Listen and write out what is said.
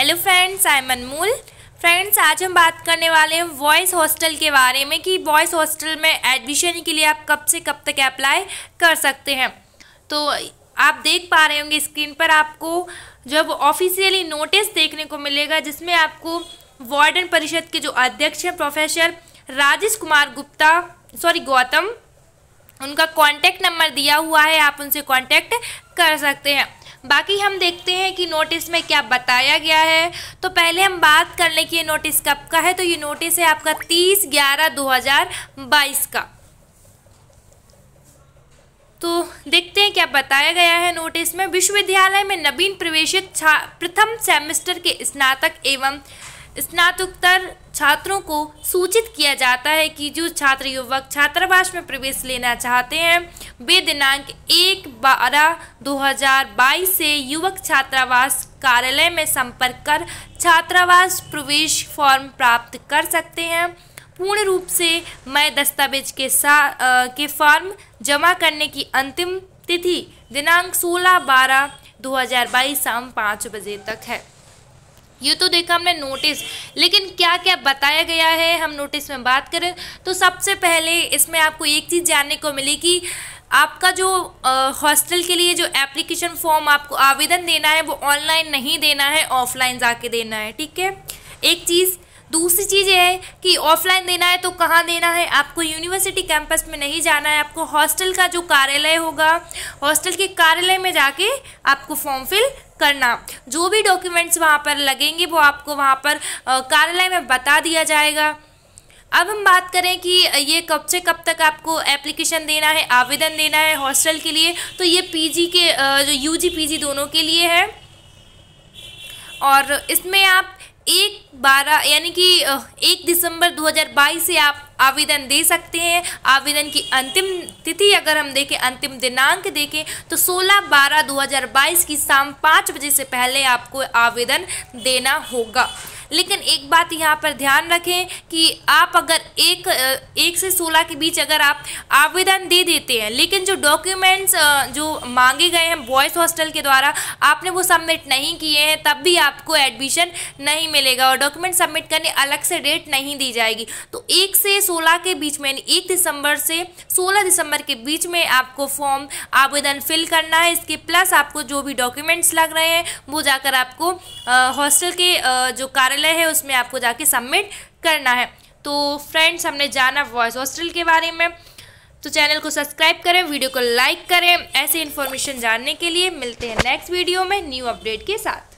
hello friends I am Anmol friends आज हम बात करने वाले हैं बॉयज़ हॉस्टल के बारे में कि बॉयज़ हॉस्टल में एडमिशन के लिए आप कब से कब तक अप्लाई कर सकते हैं तो आप देख पा रहे होंगे स्क्रीन पर आपको जब ऑफिशियली नोटिस देखने को मिलेगा जिसमें आपको वार्डन परिषद के जो अध्यक्ष हैं प्रोफेसर राजेश कुमार गुप्ता सॉरी गौतम उनका कॉन्टैक्ट नंबर दिया हुआ है आप उनसे कॉन्टैक्ट कर सकते हैं बाकी हम देखते हैं कि नोटिस में क्या बताया गया है तो पहले हम बात कर लें कि ये नोटिस कब का है तो ये नोटिस है आपका तीस ग्यारह दो हज़ार बाईस का तो देखते हैं क्या बताया गया है नोटिस में विश्वविद्यालय में नवीन प्रवेशित छा प्रथम सेमेस्टर के स्नातक एवं स्नातकोत्तर छात्रों को सूचित किया जाता है कि जो छात्र युवक छात्रावास में प्रवेश लेना चाहते हैं वे दिनांक एक बारह 2022 से युवक छात्रावास कार्यालय में संपर्क कर छात्रावास प्रवेश फॉर्म प्राप्त कर सकते हैं पूर्ण रूप से मैं दस्तावेज के साथ के फॉर्म जमा करने की अंतिम तिथि दिनांक 16 बारह 2022 शाम पाँच बजे तक है ये तो देखा हमने नोटिस लेकिन क्या क्या बताया गया है हम नोटिस में बात करें तो सबसे पहले इसमें आपको एक चीज़ जानने को मिली कि आपका जो हॉस्टल के लिए जो एप्लीकेशन फॉर्म आपको आवेदन देना है वो ऑनलाइन नहीं देना है ऑफलाइन जाके देना है ठीक है एक चीज़ दूसरी चीज़ ये है कि ऑफलाइन देना है तो कहाँ देना है आपको यूनिवर्सिटी कैंपस में नहीं जाना है आपको हॉस्टल का जो कार्यालय होगा हॉस्टल के कार्यालय में जाके आपको फॉर्म फिल करना जो भी डॉक्यूमेंट्स वहाँ पर लगेंगे वो आपको वहाँ पर कार्यालय में बता दिया जाएगा अब हम बात करें कि ये कब से कब तक आपको एप्लीकेशन देना है आवेदन देना है हॉस्टल के लिए तो ये पीजी के जो यूजी पीजी दोनों के लिए है और इसमें आप एक बारह यानी कि एक दिसंबर 2022 से आप आवेदन दे सकते हैं आवेदन की अंतिम तिथि अगर हम देखें अंतिम दिनांक देखें तो 16 बारह 2022 की शाम पाँच बजे से पहले आपको आवेदन देना होगा लेकिन एक बात यहाँ पर ध्यान रखें कि आप अगर एक एक से सोलह के बीच अगर आप आवेदन दे देते हैं लेकिन जो डॉक्यूमेंट्स जो मांगे गए हैं बॉयज़ हॉस्टल के द्वारा आपने वो सबमिट नहीं किए हैं तब भी आपको एडमिशन नहीं मिलेगा और डॉक्यूमेंट सबमिट करने अलग से डेट नहीं दी जाएगी तो एक से सोलह के बीच में यानी एक दिसंबर से सोलह दिसंबर के बीच में आपको फॉर्म आवेदन फिल करना है इसके प्लस आपको जो भी डॉक्यूमेंट्स लग रहे हैं वो जाकर आपको हॉस्टल के आ, जो कार्य कार्यालय है उसमें आपको जाके सबमिट करना है तो फ्रेंड्स हमने जाना वॉइस हॉस्टल के बारे में तो चैनल को सब्सक्राइब करें वीडियो को लाइक करें ऐसे इन्फॉर्मेशन जानने के लिए मिलते हैं नेक्स्ट वीडियो में न्यू अपडेट के साथ